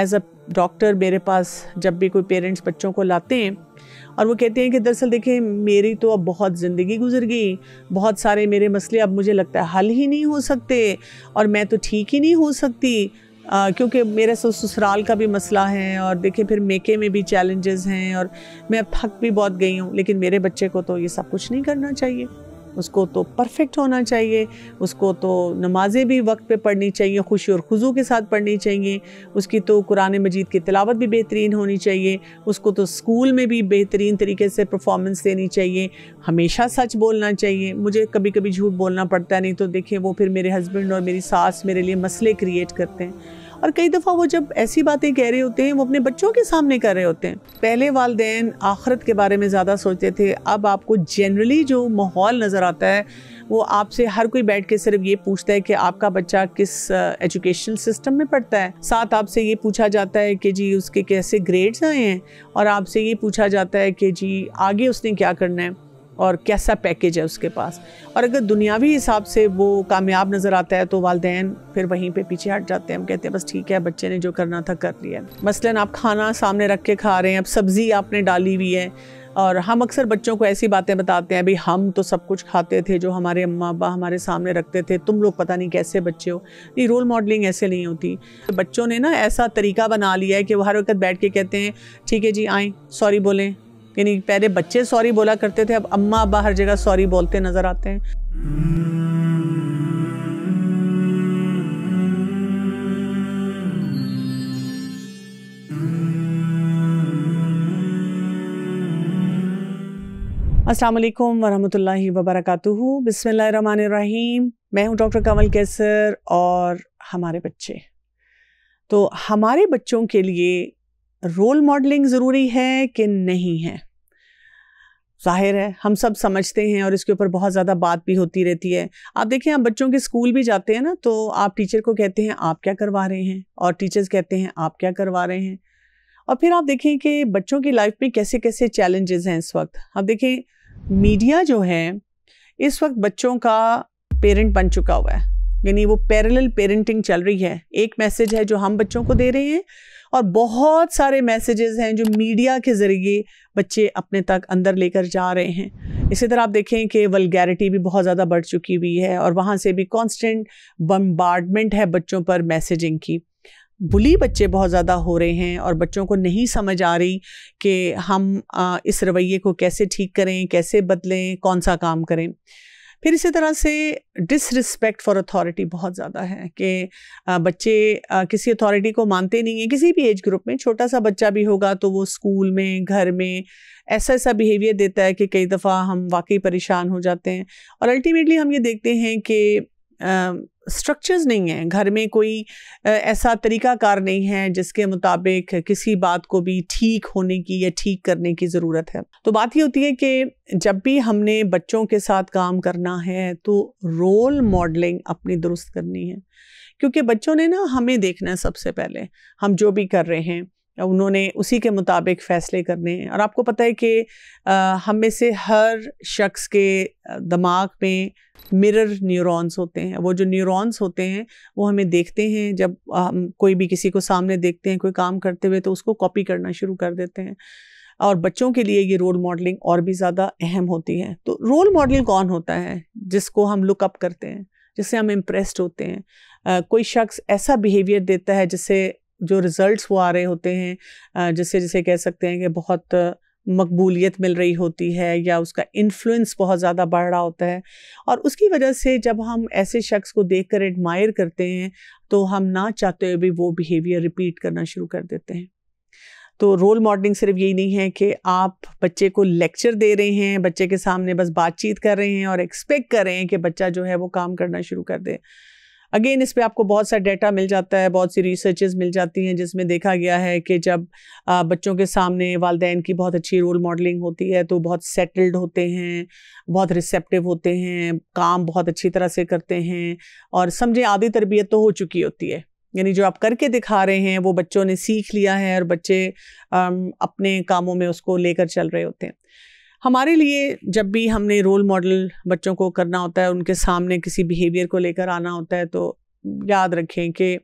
As a doctor मेरे पास जब भी कोई पेरेंट्स बच्चों को लाते हैं और वो कहते हैं कि दरअसल देखिए मेरी तो अब बहुत ज़िंदगी गुजर गई बहुत सारे मेरे मसले अब मुझे लगता है हल ही नहीं हो सकते और मैं तो ठीक ही नहीं हो सकती क्योंकि मेरा ससुराल का भी मसला है और देखिए फिर मेके में भी चैलेंजेस हैं और मैं अब थक भी बहुत गई हूँ लेकिन मेरे बच्चे को तो ये सब कुछ नहीं करना चाहिए उसको तो परफेक्ट होना चाहिए उसको तो नमाज़ें भी वक्त पे पढ़नी चाहिए खुशी और खुजू के साथ पढ़नी चाहिए उसकी तो कुरान मजीद की तलावत भी बेहतरीन होनी चाहिए उसको तो स्कूल में भी बेहतरीन तरीके से परफॉर्मेंस देनी चाहिए हमेशा सच बोलना चाहिए मुझे कभी कभी झूठ बोलना पड़ता है नहीं तो देखिए वो फिर मेरे हस्बैंड और मेरी सास मेरे लिए मसले क्रिएट करते हैं और कई दफ़ा वो जब ऐसी बातें कह रहे होते हैं वो अपने बच्चों के सामने कर रहे होते हैं पहले वालदे आखरत के बारे में ज़्यादा सोचते थे अब आपको जनरली जो माहौल नज़र आता है वो आपसे हर कोई बैठ के सिर्फ ये पूछता है कि आपका बच्चा किस एजुकेशन सिस्टम में पढ़ता है साथ आपसे ये पूछा जाता है कि जी उसके कैसे ग्रेड्स आए हैं और आपसे ये पूछा जाता है कि जी आगे उसने क्या करना है और कैसा पैकेज है उसके पास और अगर दुनियावी हिसाब से वो कामयाब नज़र आता है तो वालदेन फिर वहीं पे पीछे हट जाते हैं हम कहते हैं बस ठीक है बच्चे ने जो करना था कर लिया मसलन आप खाना सामने रख के खा रहे हैं अब सब्ज़ी आपने डाली हुई है और हम अक्सर बच्चों को ऐसी बातें बताते हैं भाई हम तो सब कुछ खाते थे जो हमारे अम्मा अब हमारे सामने रखते थे तुम लोग पता नहीं कैसे बच्चे हो नहीं रोल मॉडलिंग ऐसे नहीं होती बच्चों ने ना ऐसा तरीका बना लिया है कि वो हर वक्त बैठ के कहते हैं ठीक है जी आएँ सॉरी बोलें यानी पहले बच्चे सॉरी बोला करते थे अब अम्मा अब हर जगह सॉरी बोलते नजर आते हैं असलम वरहमल वबरक बसमीम मैं हूं डॉक्टर कमल कैसर और हमारे बच्चे तो हमारे बच्चों के लिए रोल मॉडलिंग ज़रूरी है कि नहीं है जाहिर है हम सब समझते हैं और इसके ऊपर बहुत ज़्यादा बात भी होती रहती है आप देखें आप बच्चों के स्कूल भी जाते हैं ना तो आप टीचर को कहते हैं आप क्या करवा रहे हैं और टीचर्स कहते हैं आप क्या करवा रहे हैं और फिर आप देखें कि बच्चों की लाइफ में कैसे कैसे चैलेंजेस हैं इस वक्त आप देखें मीडिया जो है इस वक्त बच्चों का पेरेंट बन चुका हुआ है यानी वो पैरेलल पेरेंटिंग चल रही है एक मैसेज है जो हम बच्चों को दे रहे हैं और बहुत सारे मैसेजेस हैं जो मीडिया के ज़रिए बच्चे अपने तक अंदर लेकर जा रहे हैं इसी तरह आप देखें कि वलगैरिटी भी बहुत ज़्यादा बढ़ चुकी हुई है और वहाँ से भी कॉन्स्टेंट बम्बार्डमेंट है बच्चों पर मैसेजिंग की बुली बच्चे बहुत ज़्यादा हो रहे हैं और बच्चों को नहीं समझ आ रही कि हम इस रवैये को कैसे ठीक करें कैसे बदलें कौन सा काम करें फिर इसी तरह से डिसरिस्पेक्ट फॉर अथॉरिटी बहुत ज़्यादा है कि बच्चे किसी अथॉरिटी को मानते नहीं हैं किसी भी एज ग्रुप में छोटा सा बच्चा भी होगा तो वो स्कूल में घर में ऐसा ऐसा बिहेवियर देता है कि कई दफ़ा हम वाकई परेशान हो जाते हैं और अल्टीमेटली हम ये देखते हैं कि स्ट्रक्चर्स नहीं हैं घर में कोई ऐसा तरीकाकार नहीं है जिसके मुताबिक किसी बात को भी ठीक होने की या ठीक करने की ज़रूरत है तो बात ये होती है कि जब भी हमने बच्चों के साथ काम करना है तो रोल मॉडलिंग अपनी दुरुस्त करनी है क्योंकि बच्चों ने ना हमें देखना है सबसे पहले हम जो भी कर रहे हैं उन्होंने उसी के मुताबिक फ़ैसले करने हैं और आपको पता है कि हम में से हर शख्स के दिमाग में मिरर न्यूरॉन्स होते हैं वो जो न्यूरॉन्स होते हैं वो हमें देखते हैं जब हम कोई भी किसी को सामने देखते हैं कोई काम करते हुए तो उसको कॉपी करना शुरू कर देते हैं और बच्चों के लिए ये रोल मॉडलिंग और भी ज़्यादा अहम होती है तो रोल मॉडल कौन होता है जिसको हम लुकअप करते हैं जिससे हम इम्प्रेस्ड होते हैं आ, कोई शख्स ऐसा बिहेवियर देता है जिससे जो रिज़ल्ट्स वो आ रहे होते हैं जिससे जिसे कह सकते हैं कि बहुत मकबूलियत मिल रही होती है या उसका इन्फ्लुएंस बहुत ज़्यादा बढ़ रहा होता है और उसकी वजह से जब हम ऐसे शख्स को देख कर एडमायर करते हैं तो हम ना चाहते हुए भी वो बिहेवियर रिपीट करना शुरू कर देते हैं तो रोल मॉडलिंग सिर्फ यही नहीं है कि आप बच्चे को लेक्चर दे रहे हैं बच्चे के सामने बस बातचीत कर रहे हैं और एक्सपेक्ट कर रहे हैं कि बच्चा जो है वो काम करना शुरू कर दे अगेन इस पर आपको बहुत सा डेटा मिल जाता है बहुत सी रिसर्चेज मिल जाती हैं जिसमें देखा गया है कि जब बच्चों के सामने वालदेन की बहुत अच्छी रोल मॉडलिंग होती है तो बहुत सेटल्ड होते हैं बहुत रिसेप्टिव होते हैं काम बहुत अच्छी तरह से करते हैं और समझे आधी तरबियत तो हो चुकी होती है यानी जो आप करके दिखा रहे हैं वो बच्चों ने सीख लिया है और बच्चे अपने कामों में उसको लेकर चल रहे होते हैं हमारे लिए जब भी हमने रोल मॉडल बच्चों को करना होता है उनके सामने किसी बिहेवियर को लेकर आना होता है तो याद रखें कि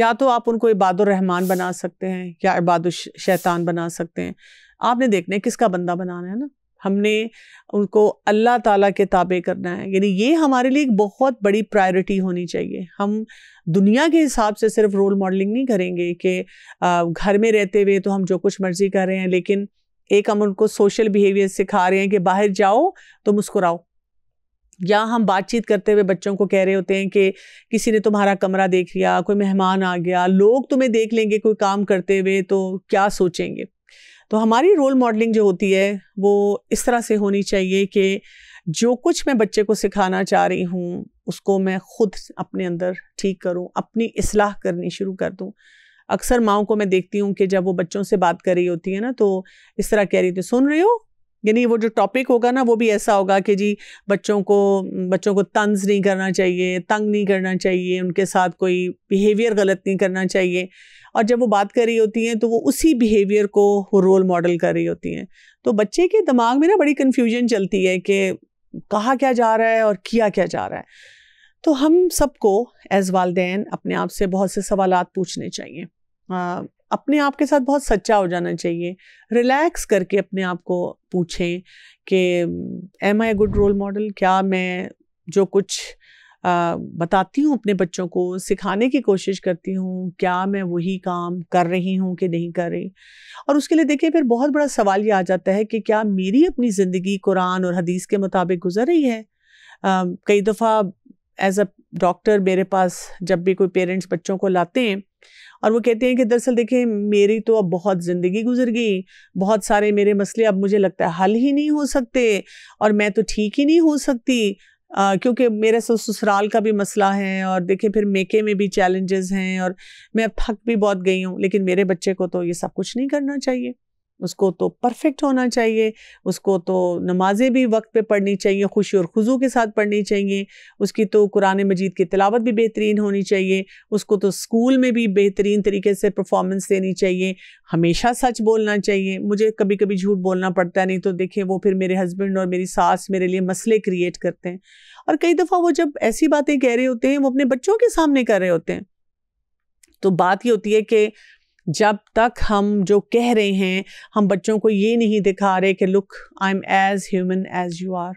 या तो आप उनको इबादुररहमान बना सकते हैं या इबाद शैतान बना सकते हैं आपने देखना है किसका बंदा बनाना है ना हमने उनको अल्लाह ताला के ताबे करना है यानी ये हमारे लिए एक बहुत बड़ी प्रायोरिटी होनी चाहिए हम दुनिया के हिसाब से सिर्फ रोल मॉडलिंग नहीं करेंगे कि घर में रहते हुए तो हम जो कुछ मर्ज़ी कर रहे हैं लेकिन एक हम उनको सोशल बिहेवियर सिखा रहे हैं कि बाहर जाओ तो मुस्कुराओ या हम बातचीत करते हुए बच्चों को कह रहे होते हैं कि किसी ने तुम्हारा कमरा देख लिया कोई मेहमान आ गया लोग तुम्हें देख लेंगे कोई काम करते हुए तो क्या सोचेंगे तो हमारी रोल मॉडलिंग जो होती है वो इस तरह से होनी चाहिए कि जो कुछ मैं बच्चे को सिखाना चाह रही हूँ उसको मैं ख़ुद अपने अंदर ठीक करूँ अपनी असलाह करनी शुरू कर दूँ अक्सर माओ को मैं देखती हूँ कि जब वो बच्चों से बात कर रही होती है ना तो इस तरह कह रही थी सुन रही हो यानी वो जो टॉपिक होगा ना वो भी ऐसा होगा कि जी बच्चों को बच्चों को तंज नहीं करना चाहिए तंग नहीं करना चाहिए उनके साथ कोई बिहेवियर गलत नहीं करना चाहिए और जब वो बात कर रही होती हैं तो वो उसी बिहेवियर को रोल मॉडल कर रही होती हैं तो बच्चे के दिमाग में ना बड़ी कन्फ्यूजन चलती है कि कहा क्या जा रहा है और किया क्या जा रहा है तो हम सबको एज़ वालदेन अपने आप से बहुत से सवाल पूछने चाहिए अपने आप के साथ बहुत सच्चा हो जाना चाहिए रिलैक्स करके अपने आप को पूछें कि am I good role model क्या मैं जो कुछ बताती हूँ अपने बच्चों को सिखाने की कोशिश करती हूँ क्या मैं वही काम कर रही हूँ कि नहीं कर रही और उसके लिए देखिए फिर बहुत बड़ा सवाल ये आ जाता है कि क्या मेरी अपनी ज़िंदगी कुरान और हदीस के मुताबिक गुजर रही है कई दफ़ा एज अ डॉक्टर मेरे पास जब भी कोई पेरेंट्स बच्चों को लाते हैं और वो कहते हैं कि दरअसल देखिए मेरी तो अब बहुत ज़िंदगी गुजर गई बहुत सारे मेरे मसले अब मुझे लगता है हल ही नहीं हो सकते और मैं तो ठीक ही नहीं हो सकती क्योंकि मेरे ससुराल का भी मसला है और देखिए फिर मेके में भी चैलेंजेस हैं और मैं अब थक भी बहुत गई हूँ लेकिन मेरे बच्चे को तो ये सब कुछ नहीं करना चाहिए उसको तो परफेक्ट होना चाहिए उसको तो नमाज़ें भी वक्त पे पढ़नी चाहिए खुशी और खुजू के साथ पढ़नी चाहिए उसकी तो कुरान मजीद की तलावत भी बेहतरीन होनी चाहिए उसको तो स्कूल में भी बेहतरीन तरीके से परफॉर्मेंस देनी चाहिए हमेशा सच बोलना चाहिए मुझे कभी कभी झूठ बोलना पड़ता है नहीं तो देखें वो फिर मेरे हस्बैंड और मेरी सास मेरे लिए मसले क्रिएट करते हैं और कई दफ़ा वो जब ऐसी बातें कह रहे होते हैं वो अपने बच्चों के सामने कर रहे होते हैं तो बात ये होती है कि जब तक हम जो कह रहे हैं हम बच्चों को ये नहीं दिखा रहे कि look I am as human as you are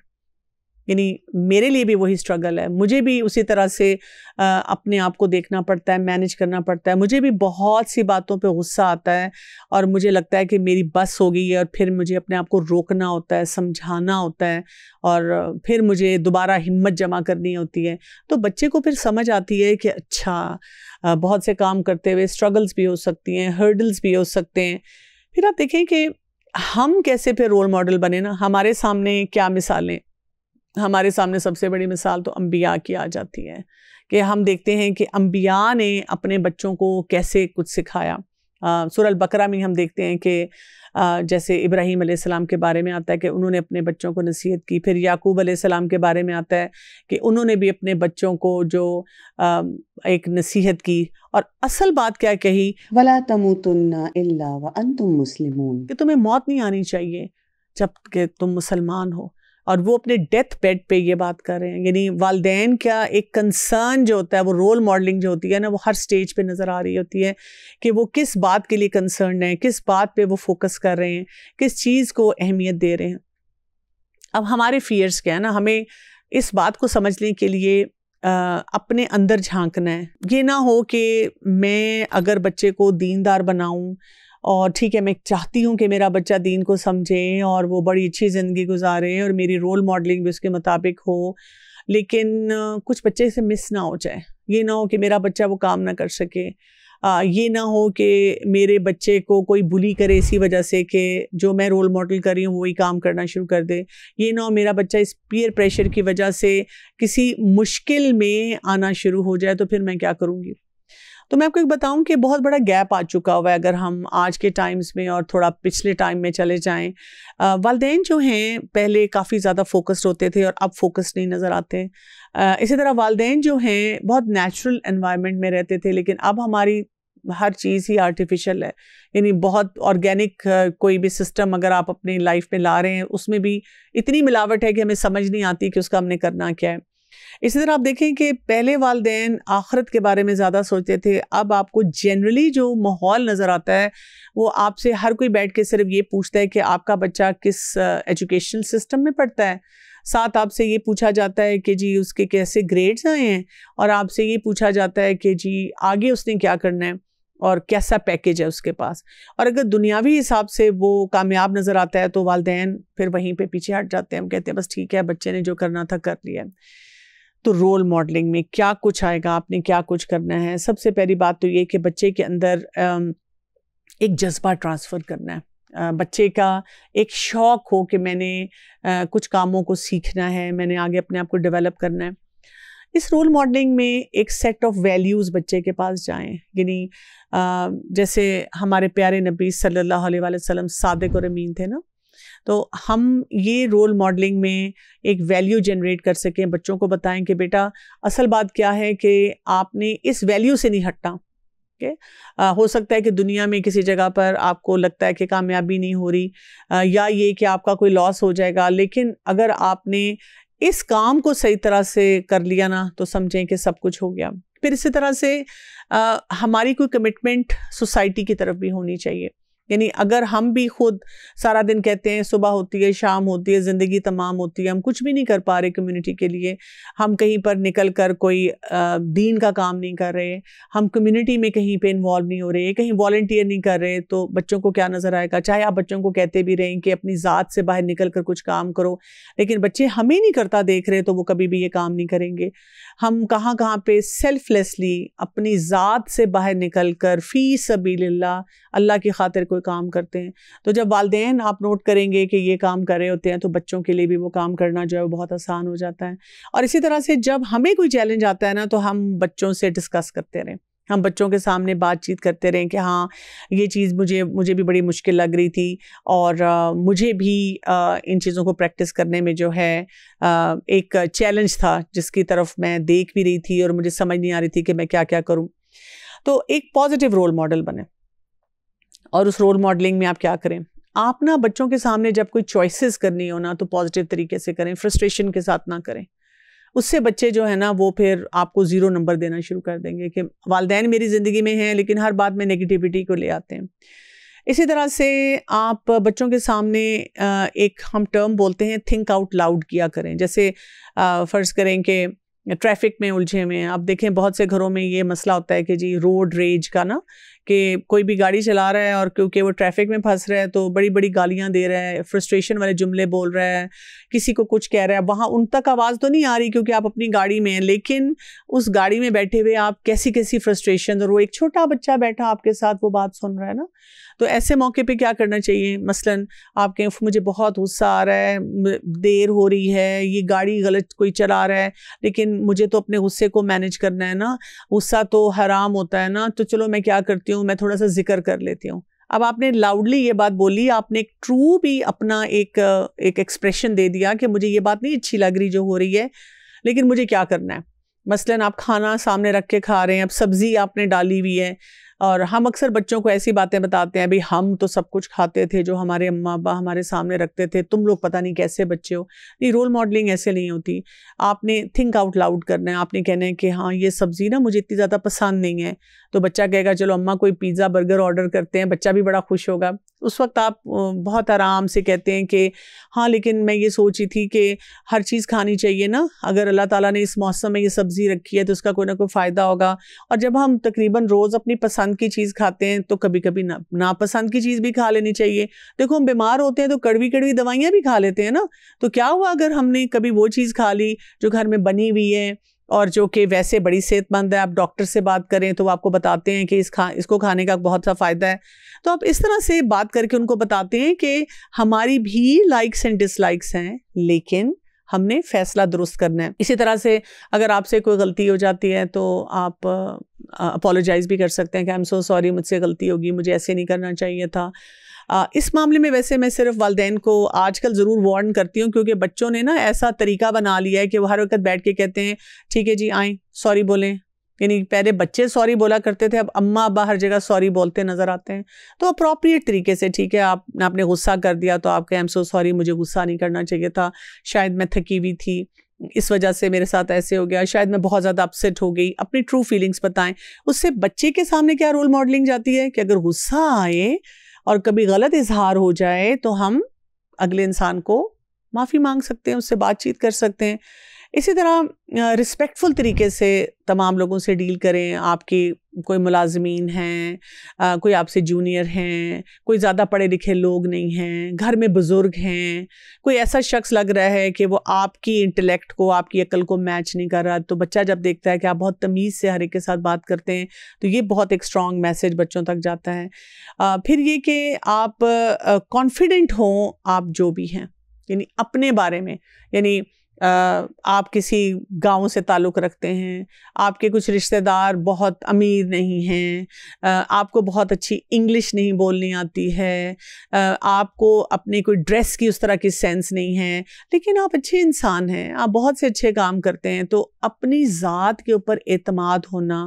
यानी मेरे लिए भी वही स्ट्रगल है मुझे भी उसी तरह से आ, अपने आप को देखना पड़ता है मैनेज करना पड़ता है मुझे भी बहुत सी बातों पे गुस्सा आता है और मुझे लगता है कि मेरी बस हो गई है और फिर मुझे अपने आप को रोकना होता है समझाना होता है और फिर मुझे दोबारा हिम्मत जमा करनी होती है तो बच्चे को फिर समझ आती है कि अच्छा बहुत से काम करते हुए स्ट्रगल्स भी हो सकती हैं हर्डल्स भी हो सकते हैं फिर आप देखें कि हम कैसे फिर रोल मॉडल बने ना हमारे सामने क्या मिसालें हमारे सामने सबसे बड़ी मिसाल तो अम्बिया की आ जाती है कि हम देखते हैं कि अम्बिया ने अपने बच्चों को कैसे कुछ सिखाया सुरल बकरा में हम देखते हैं कि जैसे इब्राहीम सलाम के बारे में आता है कि उन्होंने अपने बच्चों को नसीहत की फिर याकूब सलाम के बारे में आता है कि उन्होंने भी अपने बच्चों को जो आ, एक नसीहत की और असल बात क्या कही वला तमुतुन्ना इल्ला अंतुम कि तुम्हें मौत नहीं आनी चाहिए जब कि तुम मुसलमान हो और वो अपने डेथ बेड पे ये बात कर रहे हैं यानी वालदे का एक कंसर्न जो होता है वो रोल मॉडलिंग जो होती है ना वो हर स्टेज पे नज़र आ रही होती है कि वो किस बात के लिए कंसर्न है किस बात पे वो फोकस कर रहे हैं किस चीज़ को अहमियत दे रहे हैं अब हमारे फियर्स क्या है ना हमें इस बात को समझने के लिए आ, अपने अंदर झांकना है ये ना हो कि मैं अगर बच्चे को दीनदार बनाऊँ और ठीक है मैं चाहती हूँ कि मेरा बच्चा दीन को समझे और वो बड़ी अच्छी ज़िंदगी गुजारे और मेरी रोल मॉडलिंग भी उसके मुताबिक हो लेकिन कुछ बच्चे से मिस ना हो जाए ये ना हो कि मेरा बच्चा वो काम ना कर सके आ, ये ना हो कि मेरे बच्चे को कोई बुली करे इसी वजह से कि जो मैं रोल मॉडल कर रही हूँ वही काम करना शुरू कर दे ये ना हो मेरा बच्चा इस पीयर प्रेशर की वजह से किसी मुश्किल में आना शुरू हो जाए तो फिर मैं क्या करूँगी तो मैं आपको एक बताऊं कि बहुत बड़ा गैप आ चुका हुआ है अगर हम आज के टाइम्स में और थोड़ा पिछले टाइम में चले जाएँ वालदे जो हैं पहले काफ़ी ज़्यादा फोकस्ड होते थे और अब फोकस नहीं नज़र आते इसी तरह वालदे जो हैं बहुत नेचुरल इन्वायरमेंट में रहते थे लेकिन अब हमारी हर चीज़ ही आर्टिफिशियल है यानी बहुत ऑर्गेनिक कोई भी सिस्टम अगर आप अपनी लाइफ में ला रहे हैं उसमें भी इतनी मिलावट है कि हमें समझ नहीं आती कि उसका हमने करना क्या है इसी तरह आप देखें कि पहले वालदे आखरत के बारे में ज़्यादा सोचते थे अब आपको जनरली जो माहौल नज़र आता है वो आपसे हर कोई बैठ के सिर्फ ये पूछता है कि आपका बच्चा किस एजुकेशनल सिस्टम में पढ़ता है साथ आपसे ये पूछा जाता है कि जी उसके कैसे ग्रेड्स आए हैं और आपसे ये पूछा जाता है कि जी आगे उसने क्या करना है और कैसा पैकेज है उसके पास और अगर दुनियावी हिसाब से वो कामयाब नज़र आता है तो वालदेन फिर वहीं पे पीछे हट जाते हैं हम कहते हैं बस ठीक है बच्चे ने जो करना था कर लिया तो रोल मॉडलिंग में क्या कुछ आएगा आपने क्या कुछ करना है सबसे पहली बात तो ये कि बच्चे के अंदर एक जज्बा ट्रांसफ़र करना है बच्चे का एक शौक़ हो कि मैंने कुछ कामों को सीखना है मैंने आगे अपने आप को डेवलप करना है इस रोल मॉडलिंग में एक सेट ऑफ वैल्यूज़ बच्चे के पास जाएं यानी जैसे हमारे प्यारे नबी सल्लल्लाहु अलैहि वसल्लम सादिक और अमीन थे ना तो हम ये रोल मॉडलिंग में एक वैल्यू जनरेट कर सकें बच्चों को बताएं कि बेटा असल बात क्या है कि आपने इस वैल्यू से नहीं हटना okay? हो सकता है कि दुनिया में किसी जगह पर आपको लगता है कि कामयाबी नहीं हो रही आ, या ये कि आपका कोई लॉस हो जाएगा लेकिन अगर आपने इस काम को सही तरह से कर लिया ना तो समझें कि सब कुछ हो गया फिर इसी तरह से आ, हमारी कोई कमिटमेंट सोसाइटी की तरफ भी होनी चाहिए यानी अगर हम भी खुद सारा दिन कहते हैं सुबह होती है शाम होती है ज़िंदगी तमाम होती है हम कुछ भी नहीं कर पा रहे कम्युनिटी के लिए हम कहीं पर निकल कर कोई दीन का काम नहीं कर रहे हम कम्युनिटी में कहीं पे इन्वॉल्व नहीं हो रहे कहीं वॉल्टियर नहीं कर रहे तो बच्चों को क्या नज़र आएगा चाहे आप बच्चों को कहते भी रहें कि अपनी ज़ात से बाहर निकल कर कुछ काम करो लेकिन बच्चे हमें नहीं करता देख रहे तो वो कभी भी ये काम नहीं करेंगे हम कहाँ कहाँ पर सेल्फलेसली अपनी ज़ात से बाहर निकल कर फ़ी सबील अल्लाह की खातिर कोई काम करते हैं तो जब वालदेन आप नोट करेंगे कि ये काम कर रहे होते हैं तो बच्चों के लिए भी वो काम करना जो है वो बहुत आसान हो जाता है और इसी तरह से जब हमें कोई चैलेंज आता है ना तो हम बच्चों से डिस्कस करते रहें हम बच्चों के सामने बातचीत करते रहें कि हाँ ये चीज़ मुझे मुझे भी बड़ी मुश्किल लग रही थी और आ, मुझे भी आ, इन चीज़ों को प्रैक्टिस करने में जो है आ, एक चैलेंज था जिसकी तरफ मैं देख भी रही थी और मुझे समझ नहीं आ रही थी कि मैं क्या क्या करूँ तो एक पॉजिटिव रोल मॉडल बने और उस रोल मॉडलिंग में आप क्या करें आप ना बच्चों के सामने जब कोई चॉइसेस करनी हो ना तो पॉजिटिव तरीके से करें फ्रस्ट्रेशन के साथ ना करें उससे बच्चे जो है ना वो फिर आपको ज़ीरो नंबर देना शुरू कर देंगे कि वालदे मेरी ज़िंदगी में हैं लेकिन हर बात में नेगेटिविटी को ले आते हैं इसी तरह से आप बच्चों के सामने एक हम टर्म बोलते हैं थिंक आउट लाउड किया करें जैसे फ़र्ज़ करें कि ट्रैफिक में उलझे हुए हैं आप देखें बहुत से घरों में ये मसला होता है कि जी रोड रेज का ना कि कोई भी गाड़ी चला रहा है और क्योंकि वो ट्रैफिक में फंस रहा है तो बड़ी बड़ी गालियाँ दे रहा है फ्रस्ट्रेशन वाले जुमले बोल रहा है किसी को कुछ कह रहा है वहाँ उन तक आवाज़ तो नहीं आ रही क्योंकि आप अपनी गाड़ी में हैं लेकिन उस गाड़ी में बैठे हुए आप कैसी कैसी फ्रस्ट्रेशन और वो एक छोटा बच्चा बैठा आपके साथ वो बात सुन रहा है ना तो ऐसे मौके पर क्या करना चाहिए मसलन आप कहें मुझे बहुत गुस्सा आ रहा है देर हो रही है ये गाड़ी गलत कोई चला रहा है लेकिन मुझे तो अपने गुस्से को मैनेज करना है ना गुस्सा तो हराम होता है ना तो चलो मैं क्या करती हूँ हूँ मैं थोड़ा सा जिक्र कर लेती हूँ अब आपने लाउडली ये बात बोली आपने एक ट्रू भी अपना एक एक एक्सप्रेशन दे दिया कि मुझे ये बात नहीं अच्छी लग रही जो हो रही है लेकिन मुझे क्या करना है मसलन आप खाना सामने रख के खा रहे हैं अब सब्ज़ी आपने डाली हुई है और हम अक्सर बच्चों को ऐसी बातें बताते हैं भाई हम तो सब कुछ खाते थे जो हमारे अम्मा अबा हमारे सामने रखते थे तुम लोग पता नहीं कैसे बच्चे हो नहीं रोल मॉडलिंग ऐसे नहीं होती आपने थिंक आउट लाउड करना है आपने कहना है कि हाँ ये सब्ज़ी ना मुझे इतनी ज़्यादा पसंद नहीं है तो बच्चा कहेगा चलो अम्मा कोई पिज़्ज़ा बर्गर ऑर्डर करते हैं बच्चा भी बड़ा खुश होगा उस वक्त आप बहुत आराम से कहते हैं कि हाँ लेकिन मैं ये सोची थी कि हर चीज़ खानी चाहिए ना अगर अल्लाह ताला ने इस मौसम में ये सब्ज़ी रखी है तो उसका कोई ना कोई फ़ायदा होगा और जब हम तकरीबन रोज़ अपनी पसंद की चीज़ खाते हैं तो कभी कभी ना नापसंद की चीज़ भी खा लेनी चाहिए देखो हम बीमार होते हैं तो कड़वी कड़वी दवाइयाँ भी खा लेते हैं ना तो क्या हुआ अगर हमने कभी वो चीज़ खा ली जो घर में बनी हुई है और जो कि वैसे बड़ी सेहतमंद है आप डॉक्टर से बात करें तो वो आपको बताते हैं कि इस खा इसको खाने का बहुत सा फ़ायदा है तो आप इस तरह से बात करके उनको बताते हैं कि हमारी भी लाइक्स एंड डिसलाइक्स हैं लेकिन हमने फ़ैसला दुरुस्त करना है इसी तरह से अगर आपसे कोई गलती हो जाती है तो आप अपोलोजाइज़ भी कर सकते हैं कि आई एम सो सॉरी मुझसे गलती होगी मुझे ऐसे नहीं करना चाहिए था इस मामले में वैसे मैं सिर्फ वालदेन को आजकल ज़रूर वार्न करती हूँ क्योंकि बच्चों ने ना ऐसा तरीका बना लिया है कि वो हर वक्त बैठ के कहते हैं ठीक है जी आएँ सॉरी बोलें यानी पहले बच्चे सॉरी बोला करते थे अब अम्मा अब हर जगह सॉरी बोलते नज़र आते हैं तो अप्रोप्रिएट तरीके से ठीक है आप आपने गुस्सा कर दिया तो आप कहें एम सो सॉरी मुझे गुस्सा नहीं करना चाहिए था शायद मैं थकी हुई थी इस वजह से मेरे साथ ऐसे हो गया शायद मैं बहुत ज़्यादा अपसेट हो गई अपनी ट्रू फीलिंग्स बताएं उससे बच्चे के सामने क्या रोल मॉडलिंग जाती है कि अगर गुस्सा आए और कभी गलत इजहार हो जाए तो हम अगले इंसान को माफ़ी मांग सकते हैं उससे बातचीत कर सकते हैं इसी तरह रिस्पेक्टफुल तरीके से तमाम लोगों से डील करें आपके कोई मुलाजमीन हैं कोई आपसे जूनियर हैं कोई ज़्यादा पढ़े लिखे लोग नहीं हैं घर में बुज़ुर्ग हैं कोई ऐसा शख्स लग रहा है कि वो आपकी इंटेलेक्ट को आपकी अकल को मैच नहीं कर रहा तो बच्चा जब देखता है कि आप बहुत तमीज़ से हर एक के साथ बात करते हैं तो ये बहुत एक स्ट्रॉन्ग मैसेज बच्चों तक जाता है आ, फिर ये कि आप कॉन्फिडेंट हों आप जो भी हैं यानी अपने बारे में यानी आप किसी गांव से ताल्लुक़ रखते हैं आपके कुछ रिश्तेदार बहुत अमीर नहीं हैं आपको बहुत अच्छी इंग्लिश नहीं बोलनी आती है आपको अपने कोई ड्रेस की उस तरह की सेंस नहीं है लेकिन आप अच्छे इंसान हैं आप बहुत से अच्छे काम करते हैं तो अपनी ज़ात के ऊपर एतमाद होना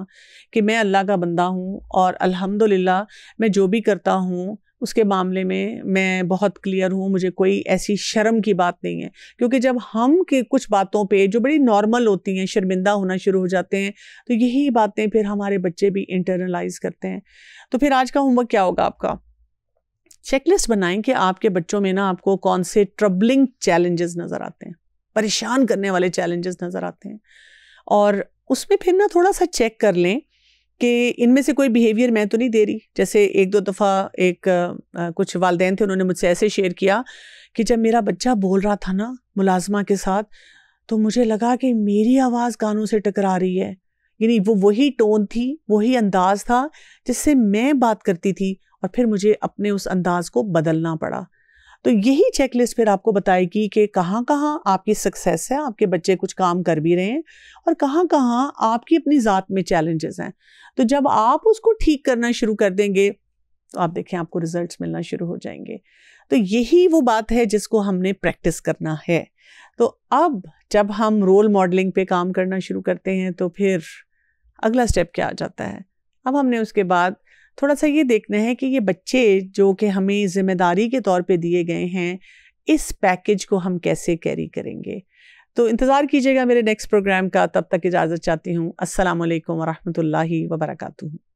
कि मैं अल्लाह का बंदा हूँ और अलहमदिल्ला मैं जो भी करता हूँ उसके मामले में मैं बहुत क्लियर हूँ मुझे कोई ऐसी शर्म की बात नहीं है क्योंकि जब हम के कुछ बातों पे जो बड़ी नॉर्मल होती हैं शर्मिंदा होना शुरू हो जाते हैं तो यही बातें फिर हमारे बच्चे भी इंटरनलाइज करते हैं तो फिर आज का होमवर्क क्या होगा आपका चेकलिस्ट बनाएं कि आपके बच्चों में ना आपको कौन से ट्रबलिंग चैलेंजेस नज़र आते हैं परेशान करने वाले चैलेंजेस नज़र आते हैं और उसमें फिर ना थोड़ा सा चेक कर लें कि इनमें से कोई बिहेवियर मैं तो नहीं दे रही जैसे एक दो दफ़ा एक आ, कुछ वालदेन थे उन्होंने मुझसे ऐसे शेयर किया कि जब मेरा बच्चा बोल रहा था ना मुलाजमा के साथ तो मुझे लगा कि मेरी आवाज़ कानों से टकरा रही है यानी वो वही टोन थी वही अंदाज़ था जिससे मैं बात करती थी और फिर मुझे अपने उस अंदाज़ को बदलना पड़ा तो यही चेकलिस्ट फिर आपको बताएगी कि कहाँ कहाँ आपकी सक्सेस है आपके बच्चे कुछ काम कर भी रहे हैं और कहाँ कहाँ आपकी अपनी ज़ात में चैलेंजेस हैं तो जब आप उसको ठीक करना शुरू कर देंगे तो आप देखें आपको रिजल्ट्स मिलना शुरू हो जाएंगे तो यही वो बात है जिसको हमने प्रैक्टिस करना है तो अब जब हम रोल मॉडलिंग पे काम करना शुरू करते हैं तो फिर अगला स्टेप क्या आ जाता है अब हमने उसके बाद थोड़ा सा ये देखना है कि ये बच्चे जो कि हमें ज़िम्मेदारी के तौर पे दिए गए हैं इस पैकेज को हम कैसे कैरी करेंगे तो इंतज़ार कीजिएगा मेरे नेक्स्ट प्रोग्राम का तब तक इजाज़त चाहती हूँ असलकम वरहमल वर्का